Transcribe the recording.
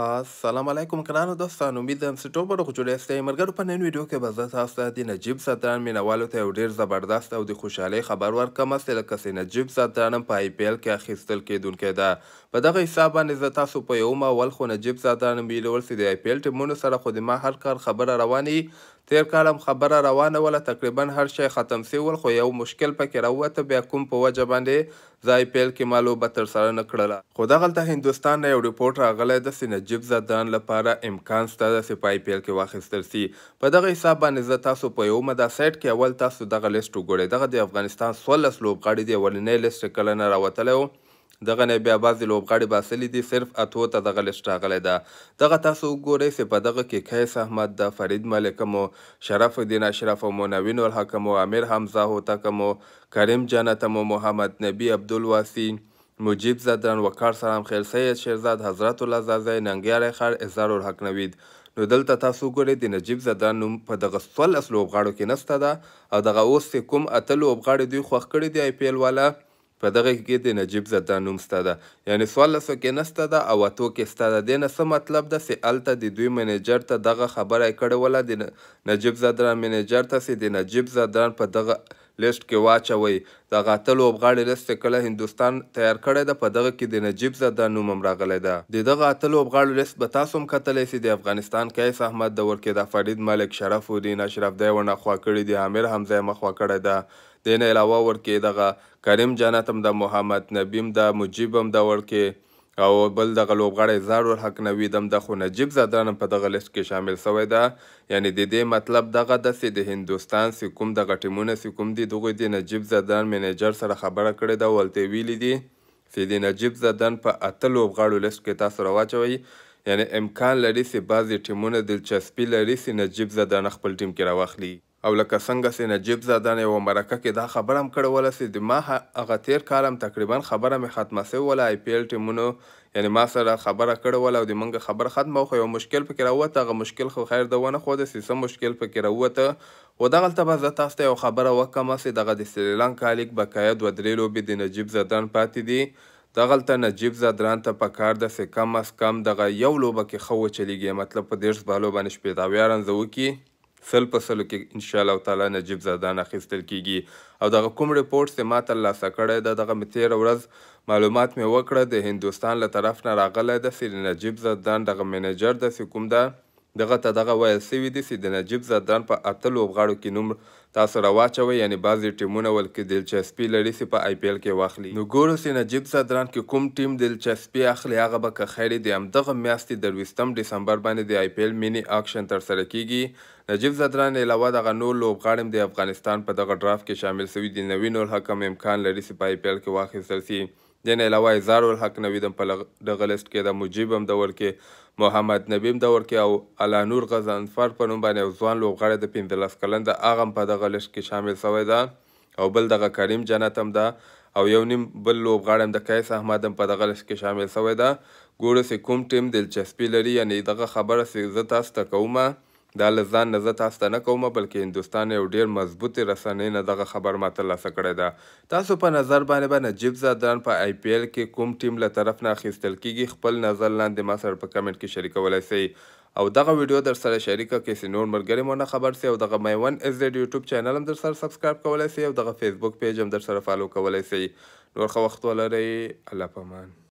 السلام علیکم ګرانو دوستانو امید ده چې ټول به روغ جوړ یاستئ ملګرو په نن ویډیو کې به زه تاسو ته د نجیب سدران مینهوالو ته یو ډېر زبردست او د خوشحالۍ خبر ورکړم چې لکه چې نجیب سدران هم په آی پی ایل کې اخیستل کېدونکی ده په دغه حساب باندې زه تاسو په یوم اول خو نجیب سدران هم ویلول چې د آی پی ایل ټیمونو سره خو د ما هر کار خبره روانې تیر کال هم خبره روانه وله تقریبا هر شی ختم سوی ول خو یو مشکل پکې راووته بیا کوم په وجه باندې ځای پیل کې مالو به ترسره نه کړله خو دغلته هندوستان نه یو رپورټ راغلی داسې نجیب زدان لپاره امکان شته داسې په آی پی ایل کې واخیستل سي په دغه حساب باندې زه تاسو په یو مدا سایټ کې اول تاسو دغه لیست وګورئ دغه د افغانستان څوارلس لوبغاړي د اولنۍ لیست کله نه راوتلی و دغه نه بیا بعضې لوبغاړي باسلي دي صرف اتو ته دغه لسټ راغلی ده دغه تاسو وګورئ چې په دغه کې قیس احمد د فرید ملک مو شرف الدین اشرف مو نوین الحق مو امیر حمزه هوتک مو کریم جنت مو محمد نبی عبدالواسی مجیب زدران وقار سلام خیر سید شیرزاد حضرت الله زازی ننګیاری خار اظهار الحق نوید نو دلته تاسو ګورئ د نجیب زدران نوم په دغه څوارلس لوبغاړو کې نسته ده او دغه اوس چې کوم اته لوبغاړي دوی خوښ کړي دي آی پی ایل والا په دغه کې د نجیب زردان نوم ستا ده یعنې څوارلسو کې نه ستا ده او اتو کې ستا ده دې نه څه مطلب ده چې هلته د دوی منیجر ته دغه خبره یې کړې وله د نجیب زردان منیجر ته چې د نجیب زردان په دغه لیست کې واچوي دغه اته لوبغاړي لیست چې کله هندوستان تیار کړی ده په دغه کې د نجیب زده نوم هم راغلی ده د دغه اته لوبغاړو لیست به تاسو هم کتلی سئ د افغانستان قیس احمد د ورکېدا فرید ملک شرف الدین اشرف دی ونه خوا کړي دي عامر حمزه یې مخوا کړی ده دین علاوه ورکې دغه کریم جنت هم د محمد نبیم د مجیب هم د ورکې او بل دغه لوبغاړی زارور حق نوي دم د خو نجیب زادران په دغه لیست کې شامل شوی ده یعنی د دې مطلب دغه د سید هندستان سې کوم دغه ټیمونه سې کوم دي دغه د نجیب زادران مینیجر سره خبره کړې ده ولته ویلي دي چې د نجیب زادران په اته لوبغاړو لیست کې تاسو راواچوي یعنی امکان لري چې بعضې ټیمونه دلچسپي لري چې نجیب زادران خپل ټیم کې راواخلي او لکه څنګه چې نجیب زاده نه و مرکه کې دا خبره هم کړې وله چې د ما هغه تیر کال هم تقریبا خبره مې ختمه سوې وله آی پی ایل ټیمونو یعنی ما سره خبره کړې وله او د منګه خبره ختمه خو یو مشکل پکې راووت هغه مشکل خو خیر د ونه خوده چې څه مشکل پکې راووته و دغلته به زه تاسو ته یو خبره وکړم چې دغه د سریلانکا لیګ بقایا دوه درې لوبې د نجیب زدان پاتې دي دغلته نجیب زدران ته پکار ده چې کم از کم دغه یو لوبه کې ښه وچلیږي مطلب په دېرش بالو باندې شپېته اویا رنزه وکړي سل په سلو کې ان شاء الله تعالی نجیب زردان اخیستل کیږي او دغه کوم رپورټ چې ما ترلاسه کړی ده دغه مې تېره ورځ معلومات مې وکړه د هندوستان له طرف نه راغلی ده چې نجیب زردان دغه منیجر ده چې کوم ده دغه ته دغه ویل سوي دي چې د نجیب زدران په اته لوبغاړو کې نوم تاسو راواچوئ یعنی بعضې ټیمونه ولکې دلچسپي لري چې په آی پی ایل کې واخلي نو ګورو چې نجیب زدران کې کوم ټیم دلچسپي اخلي هغه به که خیر د همدغه میاشتې درویستم ډسمبر باندې د آی پی ایل مینی اکشن ترسره کیږي نجیب زدران علاوه دغه نور لوبغاړي هم د افغانستان په دغه ډرافت کې شامل سوي دي نوي نور حکم امکان لري چې په آی پی ایل کې واخیستل شي دین علاوه زارو الحق نویدم په دغه لیست کې د مجیب هم دور کې محمد نبیم دور کې او الا نور غزنفر په نوم باندې یو ځوان لوبغاړی د پنځلس کلن د هغه هم په دغه لیست کې شامل سوی ده او بل دغه کریم جنت هم ده او یو نیم بل لوبغاړی هم د قیس احمد هم په دغه لیست کې شامل سوی ده ګوره چې کوم ټیم دلچسپي لري یعنې دغه خبره چې زه تاسو ته کومه دا له ځان نه زه تاسو ته نه کوم بلکې هندوستان یو ډیر مضبوطې رسنۍ نه دغه خبر ما ترلاسه کړې ده تاسو په نظر باندې به نجیب زادران په آی پی ایل کې کوم ټیم له طرف نه اخیستل کیږي خپل نظر لاندې ما سره په کمنټ کې شریکولی سئ او دغه ویډیو در سره شریکه کړئ چې نور ملګري مو نه خبر سي او دغه مای ون از زد یوټیوب چینل هم در سره سبسکرایب کولی سئ او دغه فیسبوک پیج هم در سره فالو کولی سئ نور ښه وخت ولرئ الله پامان